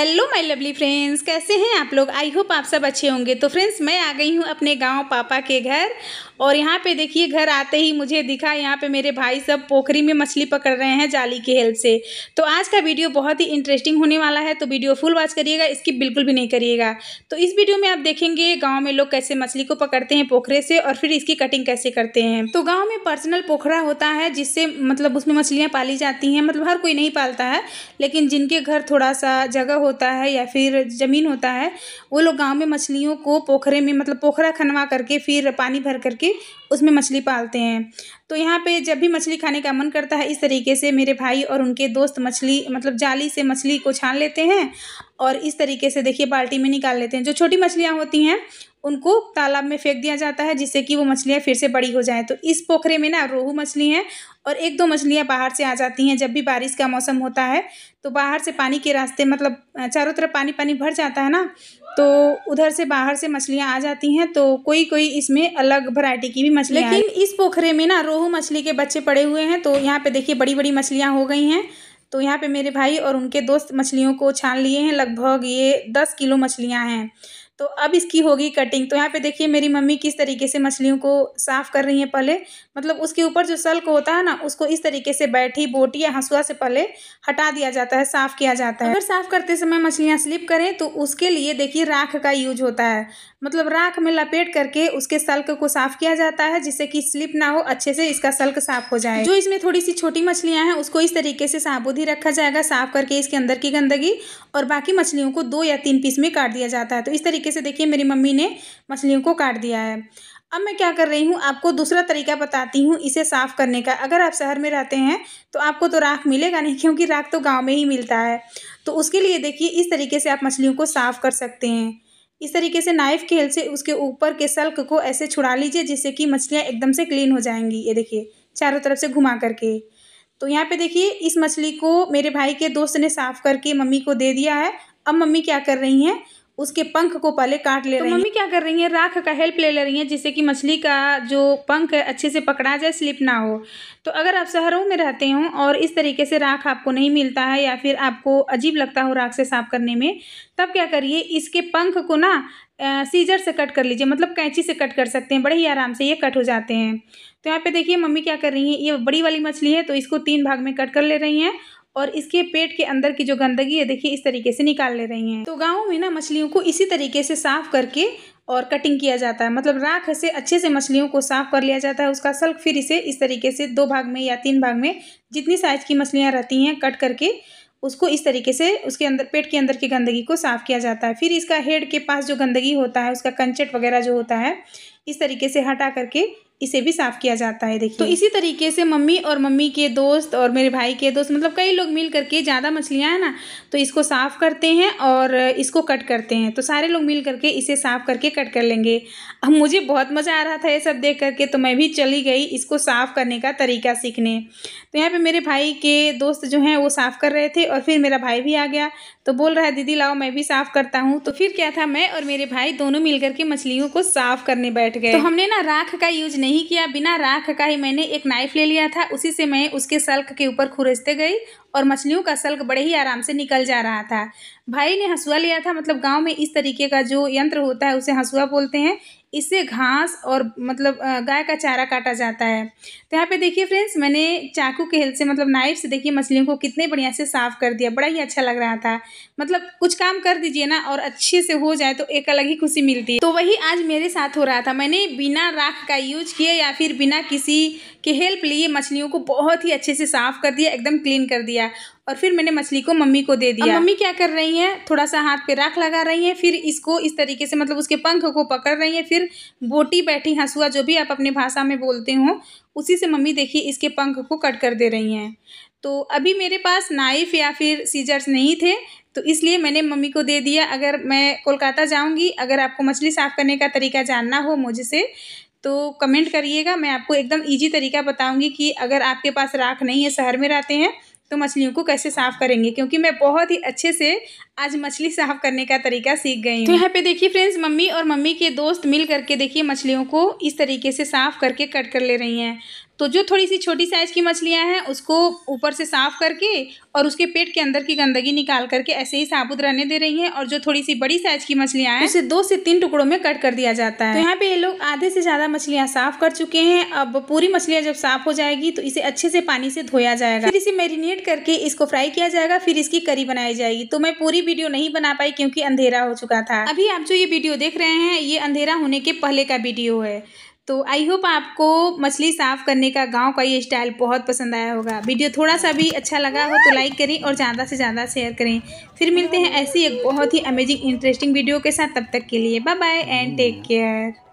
hello my lovely friends कैसे हैं आप लोग आई होप आप सब अच्छे होंगे तो फ्रेंड्स मैं आ गई हूँ अपने गांव पापा के घर और यहाँ पे देखिए घर आते ही मुझे दिखा यहाँ पे मेरे भाई सब पोखरी में मछली पकड़ रहे हैं जाली की हेल्प से तो आज का वीडियो बहुत ही इंटरेस्टिंग होने वाला है तो वीडियो फुल वॉच करिएगा इसकी बिल्कुल भी नहीं करिएगा तो इस वीडियो में आप देखेंगे गाँव में लोग कैसे मछली को पकड़ते हैं पोखरे से और फिर इसकी कटिंग कैसे करते हैं तो गाँव में पर्सनल पोखरा होता है जिससे मतलब उसमें मछलियाँ पाली जाती हैं मतलब हर कोई नहीं पालता है लेकिन जिनके घर थोड़ा सा जगह होता है या फिर ज़मीन होता है वो लोग गाँव में मछलियों को पोखरे में मतलब पोखरा खनवा करके फिर पानी भर करके उसमें मछली पालते हैं तो यहाँ पे जब भी मछली खाने का मन करता है इस तरीके से मेरे भाई और उनके दोस्त मछली मतलब जाली से मछली को छान लेते हैं और इस तरीके से देखिए बाल्टी में निकाल लेते हैं जो छोटी मछलियाँ होती हैं उनको तालाब में फेंक दिया जाता है जिससे कि वो मछलियाँ फिर से बड़ी हो जाएँ तो इस पोखरे में ना रोहू मछली हैं और एक दो मछलियाँ बाहर से आ जाती हैं जब भी बारिश का मौसम होता है तो बाहर से पानी के रास्ते मतलब चारों तरफ पानी पानी भर जाता है ना तो उधर से बाहर से मछलियाँ आ जाती हैं तो कोई कोई इसमें अलग वैरायटी की भी मछली लेकिन इस पोखरे में ना रोहू मछली के बच्चे पड़े हुए हैं तो यहाँ पे देखिए बड़ी बड़ी मछलियाँ हो गई हैं तो यहाँ पे मेरे भाई और उनके दोस्त मछलियों को छान लिए हैं लगभग ये दस किलो मछलियाँ हैं तो अब इसकी होगी कटिंग तो यहाँ पे देखिए मेरी मम्मी किस तरीके से मछलियों को साफ़ कर रही हैं पहले मतलब उसके ऊपर जो सल्क होता है ना उसको इस तरीके से बैठी बोटी या हंसुआ से पहले हटा दिया जाता है साफ़ किया जाता है अगर साफ़ करते समय मछलियाँ स्लिप करें तो उसके लिए देखिए राख का यूज होता है मतलब राख में लपेट करके उसके सल्क को साफ़ किया जाता है जिससे कि स्लिप ना हो अच्छे से इसका सल्क साफ़ हो जाए जो इसमें थोड़ी सी छोटी मछलियाँ हैं उसको इस तरीके से साबुत ही रखा जाएगा साफ़ करके इसके अंदर की गंदगी और बाकी मछलियों को दो या तीन पीस में काट दिया जाता है तो इस तरीके तरीके से देखिए मेरी मम्मी ने मछलियों को काट दिया है अब मैं क्या कर रही हूँ आपको दूसरा तरीका बताती हूँ इसे साफ़ करने का अगर आप शहर में रहते हैं तो आपको तो राख मिलेगा नहीं क्योंकि राख तो गाँव में ही मिलता है तो उसके लिए देखिए इस तरीके से आप मछलियों को साफ़ कर सकते हैं इस तरीके से नाइफ के हेल से उसके ऊपर के सल्क को ऐसे छुड़ा लीजिए जिससे कि मछलियाँ एकदम से क्लीन हो जाएंगी ये देखिए चारों तरफ से घुमा करके तो यहाँ पे देखिए इस मछली को मेरे भाई के दोस्त ने साफ़ करके मम्मी को दे दिया है अब मम्मी क्या कर रही हैं उसके पंख को पहले काट ले तो रही मम्मी क्या कर रही है राख का हेल्प ले ले रही है जिससे कि मछली का जो पंख है अच्छे से पकड़ा जाए स्लिप ना हो तो अगर आप शहरों में रहते हो और इस तरीके से राख आपको नहीं मिलता है या फिर आपको अजीब लगता हो राख से साफ करने में तब क्या करिए इसके पंख को ना सीजर से कट कर लीजिए मतलब कैंची से कट कर सकते हैं बड़े ही आराम से ये कट हो जाते हैं तो यहाँ पे देखिए मम्मी क्या कर रही हैं ये बड़ी वाली मछली है तो इसको तीन भाग में कट कर ले रही हैं और इसके पेट के अंदर की जो गंदगी है देखिए इस तरीके से निकाल ले रही हैं तो गाँव में ना मछलियों को इसी तरीके से साफ करके और कटिंग किया जाता है मतलब राख से अच्छे से मछलियों को साफ कर लिया जाता है उसका सल्क फिर इसे इस तरीके से दो भाग में या तीन भाग में जितनी साइज की मछलियाँ रहती हैं कट करके उसको इस तरीके से उसके अंदर पेट के अंदर की गंदगी को साफ़ किया जाता है फिर इसका हेड के पास जो गंदगी होता है उसका कंचट वगैरह जो होता है इस तरीके से हटा करके इसे भी साफ किया जाता है देखिए तो इसी तरीके से मम्मी और मम्मी के दोस्त और मेरे भाई के दोस्त मतलब कई लोग मिल करके ज़्यादा मछलियाँ हैं ना तो इसको साफ करते हैं और इसको कट करते हैं तो सारे लोग मिल करके इसे साफ करके कट कर लेंगे अब मुझे बहुत मज़ा आ रहा था ये सब देख करके तो मैं भी चली गई इसको साफ़ करने का तरीका सीखने तो यहाँ पर मेरे भाई के दोस्त जो हैं वो साफ़ कर रहे थे और फिर मेरा भाई भी आ गया तो बोल रहा है दीदी लाओ मैं भी साफ़ करता हूँ तो फिर क्या था मैं और मेरे भाई दोनों मिल करके मछलियों को साफ़ करने बैठ गए तो हमने ना राख का यूज नहीं नहीं किया बिना राख का ही मैंने एक नाइफ ले लिया था उसी से मैं उसके सल्क के ऊपर खुरसते गई और मछलियों का सल्क बड़े ही आराम से निकल जा रहा था भाई ने हंसुआ लिया था मतलब गांव में इस तरीके का जो यंत्र होता है उसे हंसुआ बोलते हैं इससे घास और मतलब गाय का चारा काटा जाता है तो यहाँ पे देखिए फ्रेंड्स मैंने चाकू के हेल्प से मतलब नाइफ से देखिए मछलियों को कितने बढ़िया से साफ़ कर दिया बड़ा ही अच्छा लग रहा था मतलब कुछ काम कर दीजिए ना और अच्छे से हो जाए तो एक अलग ही खुशी मिलती है तो वही आज मेरे साथ हो रहा था मैंने बिना राख का यूज किए या फिर बिना किसी के हेल्प लिए मछलियों को बहुत ही अच्छे से साफ़ कर दिया एकदम क्लीन कर दिया और फिर मैंने मछली को मम्मी को दे दिया मम्मी क्या कर रही हैं थोड़ा सा हाथ पे राख लगा रही हैं फिर इसको इस तरीके से मतलब उसके पंख को पकड़ रही हैं फिर बोटी बैठी हंसुआ जो भी आप अपने भाषा में बोलते हो उसी से मम्मी देखिए इसके पंख को कट कर दे रही हैं तो अभी मेरे पास नाइफ़ या फिर सीजर्स नहीं थे तो इसलिए मैंने मम्मी को दे दिया अगर मैं कोलकाता जाऊंगी अगर आपको मछली साफ़ करने का तरीका जानना हो मुझसे तो कमेंट करिएगा मैं आपको एकदम इजी तरीका बताऊंगी कि अगर आपके पास राख नहीं है शहर में रहते हैं तो मछलियों को कैसे साफ़ करेंगे क्योंकि मैं बहुत ही अच्छे से आज मछली साफ़ करने का तरीका सीख गई तो यहाँ पे देखिए फ्रेंड्स मम्मी और मम्मी के दोस्त मिल करके देखिए मछलियों को इस तरीके से साफ़ करके कट कर ले रही हैं तो जो थोड़ी सी छोटी साइज़ की मछलियाँ हैं उसको ऊपर से साफ़ करके और उसके पेट के अंदर की गंदगी निकाल करके ऐसे ही साबुत रहने दे रही हैं और जो थोड़ी सी बड़ी साइज़ की मछलियाँ हैं उसे दो से तीन टुकड़ों में कट कर दिया जाता है तो यहाँ पे ये लोग आधे से ज़्यादा मछलियाँ साफ़ कर चुके हैं अब पूरी मछलियाँ जब साफ़ हो जाएगी तो इसे अच्छे से पानी से धोया जाएगा फिर इसे मेरीनेट करके इसको फ्राई किया जाएगा फिर इसकी करी बनाई जाएगी तो मैं पूरी वीडियो नहीं बना पाई क्योंकि अंधेरा हो चुका था अभी आप जो ये वीडियो देख रहे हैं ये अंधेरा होने के पहले का वीडियो है तो आई होप आपको मछली साफ़ करने का गांव का ये स्टाइल बहुत पसंद आया होगा वीडियो थोड़ा सा भी अच्छा लगा हो तो लाइक करें और ज़्यादा से ज़्यादा शेयर करें फिर मिलते हैं ऐसी एक बहुत ही अमेजिंग इंटरेस्टिंग वीडियो के साथ तब तक के लिए bye bye and take care